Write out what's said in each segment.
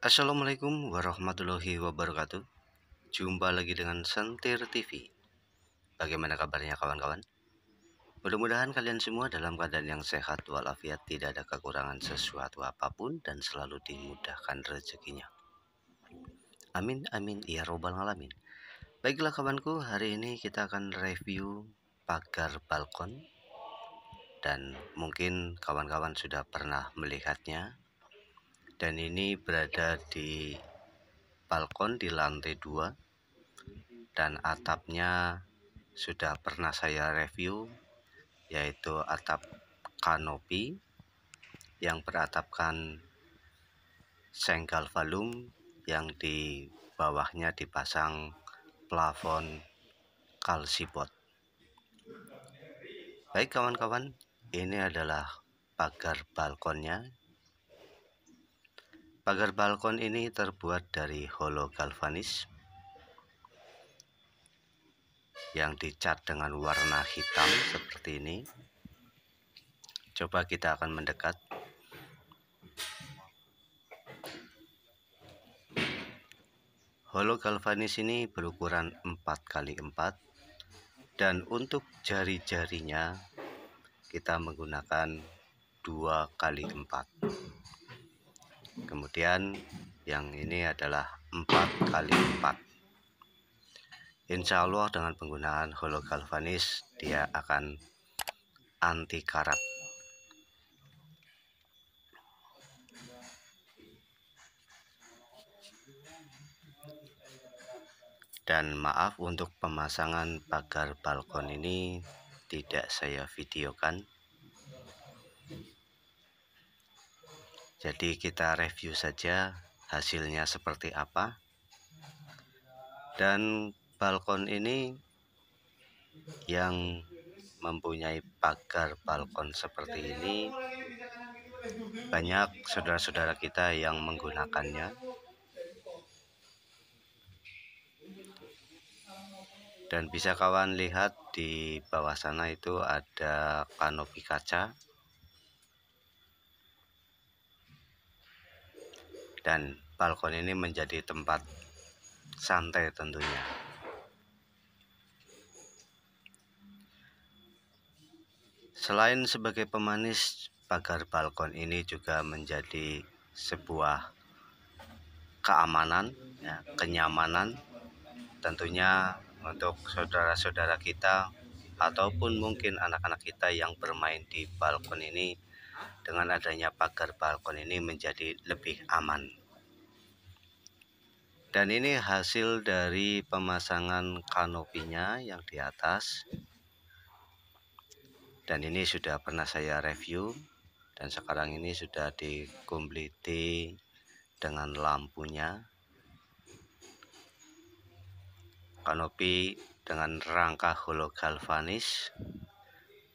Assalamualaikum warahmatullahi wabarakatuh Jumpa lagi dengan Sentir TV Bagaimana kabarnya kawan-kawan? Mudah-mudahan kalian semua dalam keadaan yang sehat walafiat Tidak ada kekurangan sesuatu apapun dan selalu dimudahkan rezekinya Amin amin ya robbal alamin Baiklah kawanku hari ini kita akan review pagar balkon Dan mungkin kawan-kawan sudah pernah melihatnya dan ini berada di balkon di lantai 2 dan atapnya sudah pernah saya review yaitu atap kanopi yang beratapkan senggal volume yang di bawahnya dipasang plafon kalsipot baik kawan-kawan ini adalah pagar balkonnya Pagar balkon ini terbuat dari holo galvanis yang dicat dengan warna hitam seperti ini. Coba kita akan mendekat. Holo galvanis ini berukuran 4x4 dan untuk jari-jarinya kita menggunakan 2x4 kemudian yang ini adalah 4 kali 4 Insya Allah dengan penggunaan hologalvanis dia akan anti karat dan maaf untuk pemasangan pagar balkon ini tidak saya videokan Jadi kita review saja hasilnya seperti apa. Dan balkon ini yang mempunyai pagar balkon seperti ini banyak saudara-saudara kita yang menggunakannya dan bisa kawan lihat di bawah sana itu ada kanopi kaca dan balkon ini menjadi tempat santai tentunya selain sebagai pemanis pagar balkon ini juga menjadi sebuah keamanan ya, kenyamanan tentunya untuk saudara-saudara kita ataupun mungkin anak-anak kita yang bermain di balkon ini dengan adanya pagar balkon ini menjadi lebih aman. Dan ini hasil dari pemasangan kanopinya yang di atas. Dan ini sudah pernah saya review dan sekarang ini sudah dikompleti dengan lampunya. Kanopi dengan rangka hologalvanis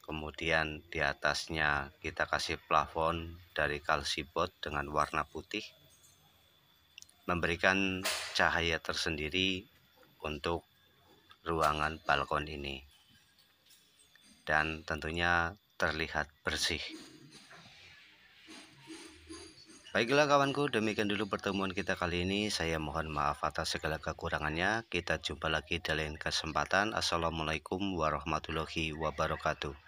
kemudian di atasnya kita kasih plafon dari kalsibot dengan warna putih memberikan cahaya tersendiri untuk ruangan balkon ini dan tentunya terlihat bersih Baiklah kawanku, demikian dulu pertemuan kita kali ini. Saya mohon maaf atas segala kekurangannya. Kita jumpa lagi di lain kesempatan. Assalamualaikum warahmatullahi wabarakatuh.